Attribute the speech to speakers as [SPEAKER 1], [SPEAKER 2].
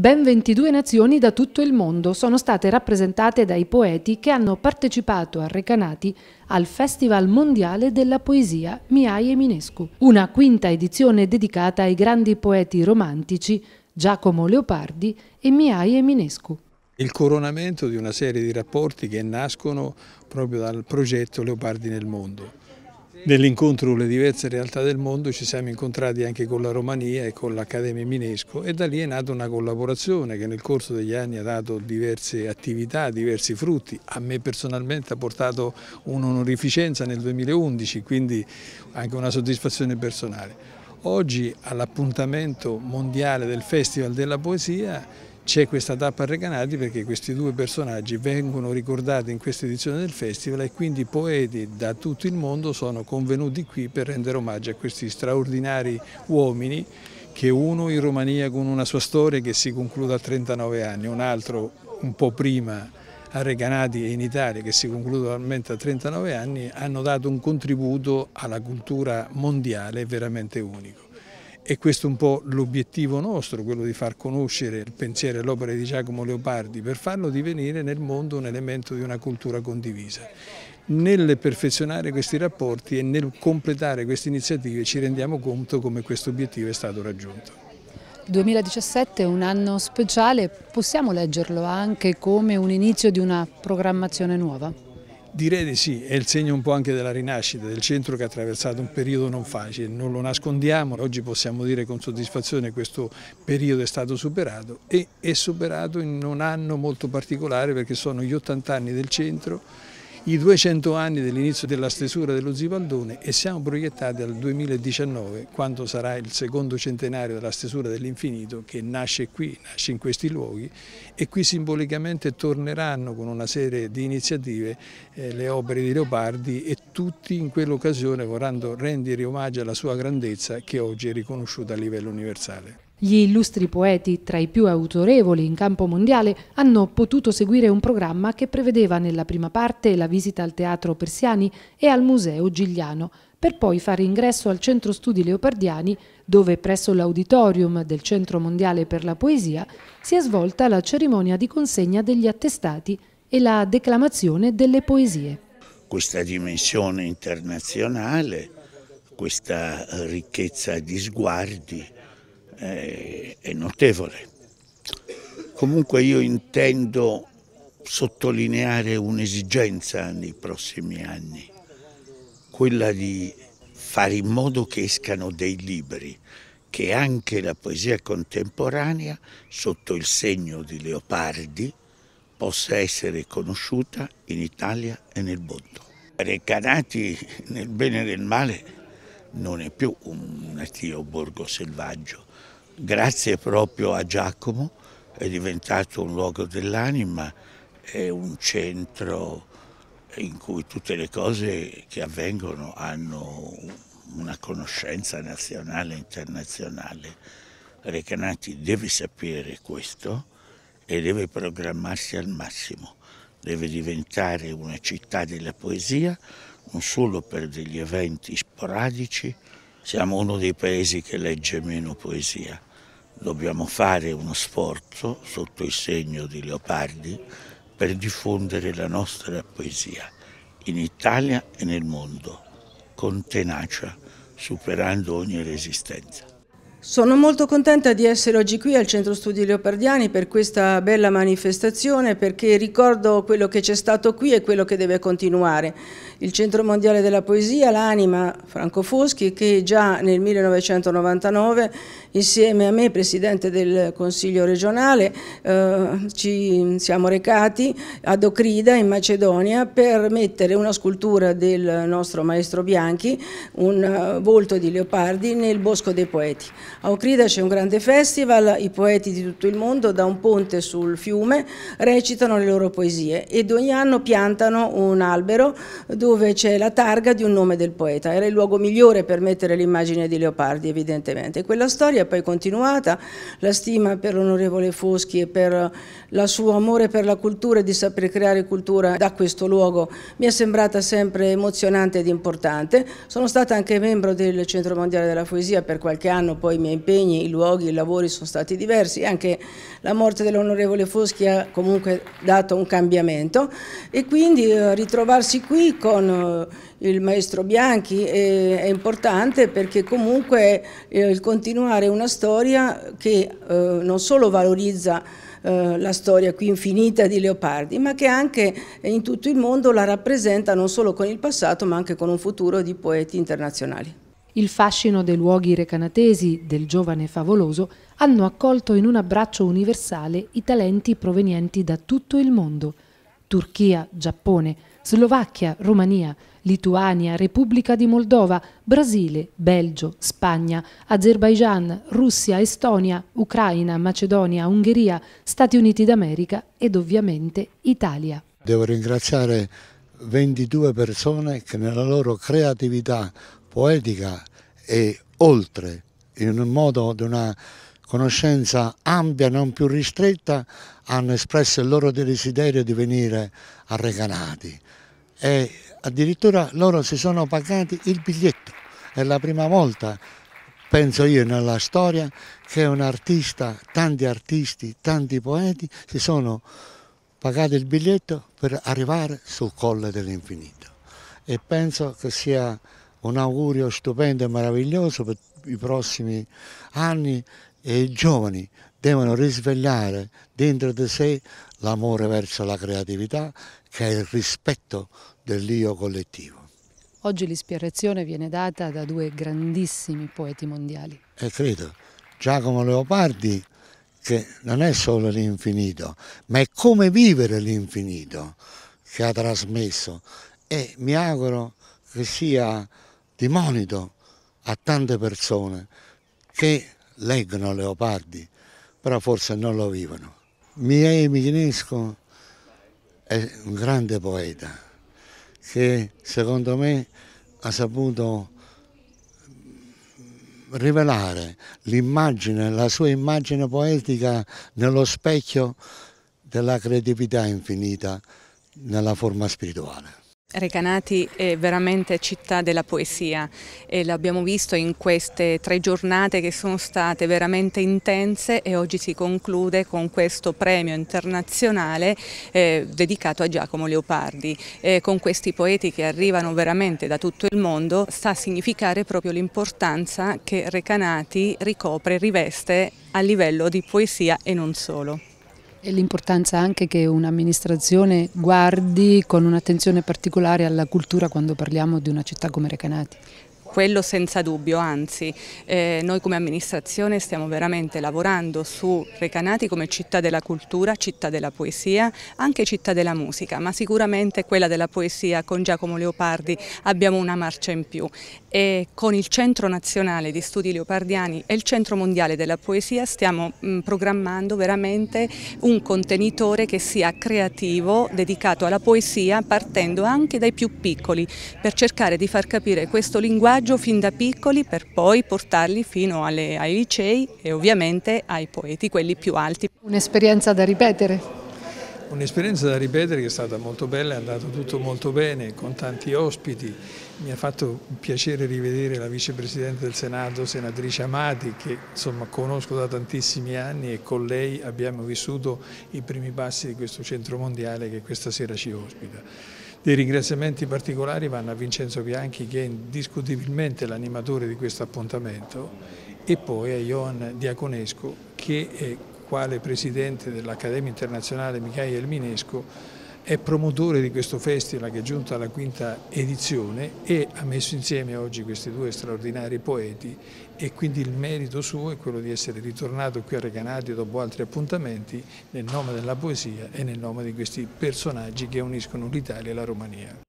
[SPEAKER 1] Ben 22 nazioni da tutto il mondo sono state rappresentate dai poeti che hanno partecipato a Recanati al Festival Mondiale della Poesia Miai Eminescu, una quinta edizione dedicata ai grandi poeti romantici Giacomo Leopardi e Miai Eminescu
[SPEAKER 2] il coronamento di una serie di rapporti che nascono proprio dal progetto Leopardi nel mondo. Nell'incontro Le diverse realtà del mondo ci siamo incontrati anche con la Romania e con l'Accademia Minesco e da lì è nata una collaborazione che nel corso degli anni ha dato diverse attività, diversi frutti. A me personalmente ha portato un'onorificenza nel 2011, quindi anche una soddisfazione personale. Oggi all'appuntamento mondiale del Festival della Poesia c'è questa tappa a Recanati perché questi due personaggi vengono ricordati in questa edizione del festival e quindi poeti da tutto il mondo sono convenuti qui per rendere omaggio a questi straordinari uomini che uno in Romania con una sua storia che si conclude a 39 anni, un altro un po' prima a Recanati e in Italia che si conclude a 39 anni, hanno dato un contributo alla cultura mondiale veramente unico e questo è un po' l'obiettivo nostro, quello di far conoscere il pensiero e l'opera di Giacomo Leopardi per farlo divenire nel mondo un elemento di una cultura condivisa. Nel perfezionare questi rapporti e nel completare queste iniziative ci rendiamo conto come questo obiettivo è stato raggiunto.
[SPEAKER 1] 2017 è un anno speciale, possiamo leggerlo anche come un inizio di una
[SPEAKER 2] programmazione nuova? Direi di sì, è il segno un po' anche della rinascita del centro che ha attraversato un periodo non facile, non lo nascondiamo, oggi possiamo dire con soddisfazione che questo periodo è stato superato e è superato in un anno molto particolare perché sono gli 80 anni del centro i 200 anni dell'inizio della stesura dello Zibaldone e siamo proiettati al 2019 quando sarà il secondo centenario della stesura dell'infinito che nasce qui, nasce in questi luoghi e qui simbolicamente torneranno con una serie di iniziative eh, le opere di Leopardi e tutti in quell'occasione vorranno rendere omaggio alla sua grandezza che oggi è riconosciuta a livello universale.
[SPEAKER 1] Gli illustri poeti, tra i più autorevoli in campo mondiale, hanno potuto seguire un programma che prevedeva nella prima parte la visita al Teatro Persiani e al Museo Gigliano, per poi fare ingresso al Centro Studi Leopardiani, dove presso l'auditorium del Centro Mondiale per la Poesia si è svolta la cerimonia di consegna degli attestati e la declamazione delle poesie.
[SPEAKER 3] Questa dimensione internazionale, questa ricchezza di sguardi, è, eh, è notevole. Comunque io intendo sottolineare un'esigenza nei prossimi anni, quella di fare in modo che escano dei libri che anche la poesia contemporanea, sotto il segno di Leopardi, possa essere conosciuta in Italia e nel mondo. Recanati nel bene e nel male non è più un nativo borgo selvaggio. Grazie proprio a Giacomo è diventato un luogo dell'anima, è un centro in cui tutte le cose che avvengono hanno una conoscenza nazionale e internazionale. Recanati deve sapere questo e deve programmarsi al massimo, deve diventare una città della poesia, non solo per degli eventi sporadici, siamo uno dei paesi che legge meno poesia. Dobbiamo fare uno sforzo sotto il segno di Leopardi per diffondere la nostra poesia in Italia e nel mondo, con tenacia, superando ogni resistenza.
[SPEAKER 4] Sono molto contenta di essere oggi qui al Centro Studi Leopardiani per questa bella manifestazione perché ricordo quello che c'è stato qui e quello che deve continuare. Il Centro Mondiale della Poesia, l'anima Franco Foschi che già nel 1999 insieme a me, Presidente del Consiglio regionale, eh, ci siamo recati ad Ocrida in Macedonia per mettere una scultura del nostro maestro Bianchi, un volto di leopardi nel Bosco dei Poeti. A Ocrida c'è un grande festival, i poeti di tutto il mondo da un ponte sul fiume recitano le loro poesie ed ogni anno piantano un albero dove c'è la targa di un nome del poeta. Era il luogo migliore per mettere l'immagine di Leopardi evidentemente. Quella storia è poi continuata, la stima per l'onorevole Foschi e per il suo amore per la cultura e di saper creare cultura da questo luogo mi è sembrata sempre emozionante ed importante. Sono stata anche membro del Centro Mondiale della Poesia per qualche anno, poi i miei impegni, i luoghi, i lavori sono stati diversi, anche la morte dell'onorevole Foschi ha comunque dato un cambiamento e quindi eh, ritrovarsi qui con eh, il maestro Bianchi eh, è, importante perché comunque il continuare una storia che non solo valorizza la storia qui infinita di Leopardi, ma che anche in tutto il mondo la rappresenta non solo con il passato ma anche con un futuro di poeti internazionali.
[SPEAKER 1] Il fascino dei luoghi recanatesi del giovane favoloso hanno accolto in un abbraccio universale i talenti provenienti da tutto il mondo. Turchia, Giappone, Slovacchia, Romania, Lituania, Repubblica di Moldova, Brasile, Belgio, Spagna, Azerbaigian, Russia, Estonia, Ucraina, Macedonia, Ungheria, Stati Uniti d'America ed ovviamente Italia.
[SPEAKER 5] Devo ringraziare 22 persone che nella loro creatività poetica e oltre, in un modo di una conoscenza ampia, non più ristretta, hanno espresso il loro desiderio di venire a Recanati e addirittura loro si sono pagati il biglietto. È la prima volta, penso io, nella storia che un artista, tanti artisti, tanti poeti si sono pagati il biglietto per arrivare sul colle dell'infinito e penso che sia un augurio stupendo e meraviglioso per i prossimi anni e i giovani devono risvegliare dentro di sé l'amore verso la creatività che è il rispetto dell'io collettivo.
[SPEAKER 1] Oggi l'ispirazione viene data da due grandissimi poeti mondiali.
[SPEAKER 5] E credo, Giacomo Leopardi, che non è solo l'infinito, ma è come vivere l'infinito che ha trasmesso e mi auguro che sia di monito a tante persone che leggono Leopardi, però forse non lo vivono. Miei Michinesco è un grande poeta che secondo me ha saputo rivelare l'immagine, la sua immagine poetica nello specchio della creatività infinita nella forma spirituale.
[SPEAKER 6] Recanati è veramente città della poesia e l'abbiamo visto in queste tre giornate che sono state veramente intense e oggi si conclude con questo premio internazionale eh, dedicato a Giacomo Leopardi. E eh, con questi poeti che arrivano veramente da tutto il mondo sta a significare proprio l'importanza che Recanati ricopre, riveste a livello di poesia e non solo.
[SPEAKER 1] E l'importanza anche che un'amministrazione guardi con un'attenzione particolare alla cultura quando parliamo di una città come Recanati.
[SPEAKER 6] Quello senza dubbio, anzi eh, noi come amministrazione stiamo veramente lavorando su Recanati come città della cultura, città della poesia, anche città della musica, ma sicuramente quella della poesia con Giacomo Leopardi abbiamo una marcia in più e con il Centro Nazionale di Studi Leopardiani e il Centro Mondiale della Poesia stiamo mh, mm, programmando veramente un contenitore che sia creativo, dedicato alla poesia, partendo anche dai più piccoli per cercare di far capire questo linguaggio linguaggio fin da piccoli per poi portarli fino alle, ai licei e ovviamente ai poeti, quelli più alti. Un'esperienza da ripetere.
[SPEAKER 2] Un'esperienza da ripetere che è stata molto bella, è andato tutto molto bene, con tanti ospiti. Mi ha fatto piacere rivedere la vicepresidente del Senato, senatrice Amati, che insomma, conosco da tantissimi anni e con lei abbiamo vissuto i primi passi di questo centro mondiale che questa sera ci ospita. Dei ringraziamenti particolari vanno a Vincenzo Bianchi che è indiscutibilmente l'animatore di questo appuntamento e poi a Ion Diaconesco che è quale presidente dell'Accademia Internazionale Michael Minesco è promotore di questo festival che è giunto alla quinta edizione e ha messo insieme oggi questi due straordinari poeti e quindi il merito suo è quello di essere ritornato qui a Recanati dopo altri appuntamenti nel nome della poesia e nel nome di questi personaggi che uniscono l'Italia e la Romania.